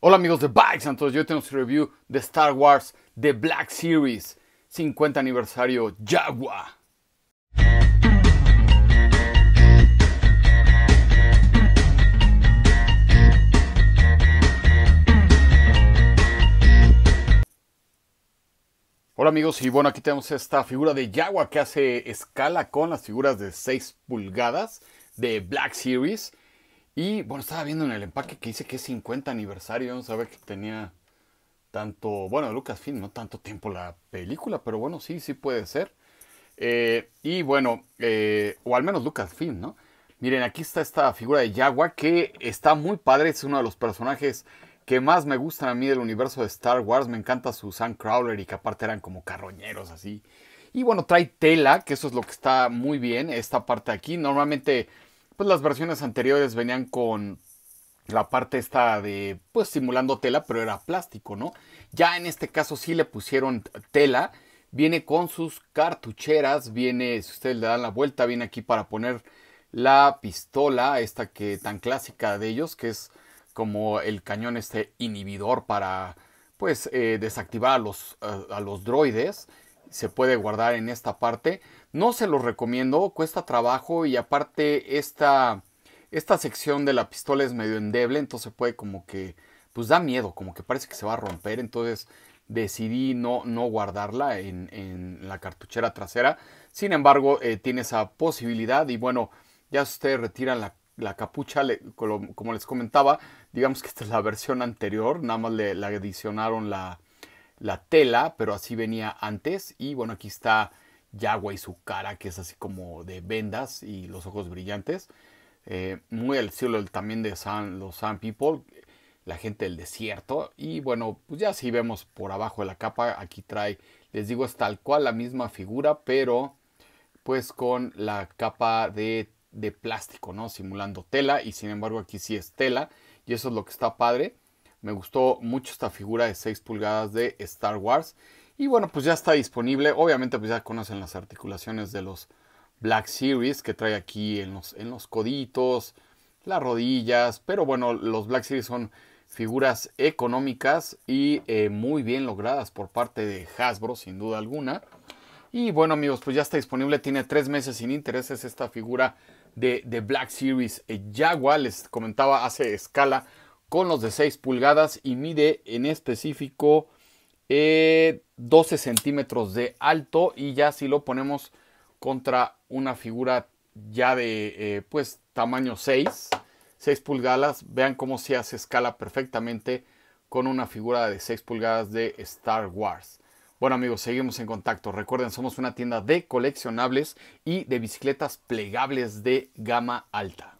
Hola amigos de Bikes, entonces yo tengo su review de Star Wars The Black Series 50 aniversario Jaguar. Hola amigos y bueno aquí tenemos esta figura de Jaguar que hace escala con las figuras de 6 pulgadas de Black Series y bueno, estaba viendo en el empaque que dice que es 50 aniversario. Sabe que tenía tanto. Bueno, Lucasfilm, no tanto tiempo la película, pero bueno, sí, sí puede ser. Eh, y bueno, eh, o al menos Lucasfilm, ¿no? Miren, aquí está esta figura de Jaguar que está muy padre. Es uno de los personajes que más me gustan a mí del universo de Star Wars. Me encanta su Sam Crowler y que aparte eran como carroñeros así. Y bueno, trae tela, que eso es lo que está muy bien. Esta parte de aquí. Normalmente pues las versiones anteriores venían con la parte esta de, pues simulando tela, pero era plástico, ¿no? Ya en este caso sí le pusieron tela, viene con sus cartucheras, viene, si ustedes le dan la vuelta, viene aquí para poner la pistola, esta que tan clásica de ellos, que es como el cañón este inhibidor para, pues, eh, desactivar los, a los droides se puede guardar en esta parte. No se los recomiendo, cuesta trabajo y aparte esta, esta sección de la pistola es medio endeble, entonces puede como que, pues da miedo, como que parece que se va a romper, entonces decidí no, no guardarla en, la cartuchera trasera. Sin embargo, eh, tiene esa posibilidad y bueno, ya ustedes retiran la, la capucha, como les comentaba, digamos que esta es la versión anterior, nada más le adicionaron la, la tela, pero así venía antes. Y bueno, aquí está Yagua y su cara, que es así como de vendas y los ojos brillantes. Eh, muy al cielo también de San, los Sun People, la gente del desierto. Y bueno, pues ya si vemos por abajo de la capa, aquí trae, les digo, es tal cual la misma figura, pero pues con la capa de, de plástico, ¿no? Simulando tela. Y sin embargo, aquí sí es tela. Y eso es lo que está padre. Me gustó mucho esta figura de 6 pulgadas de Star Wars. Y bueno, pues ya está disponible. Obviamente pues ya conocen las articulaciones de los Black Series que trae aquí en los, en los coditos, las rodillas. Pero bueno, los Black Series son figuras económicas y eh, muy bien logradas por parte de Hasbro, sin duda alguna. Y bueno amigos, pues ya está disponible, tiene tres meses sin intereses esta figura de, Black Series eh, Jaguar. Les comentaba, hace escala con los de 6 pulgadas y mide en específico 12 eh, centímetros de alto y ya si lo ponemos contra una figura ya de eh, pues tamaño 6 6 pulgadas vean cómo se hace escala perfectamente con una figura de 6 pulgadas de Star Wars bueno amigos seguimos en contacto recuerden somos una tienda de coleccionables y de bicicletas plegables de gama alta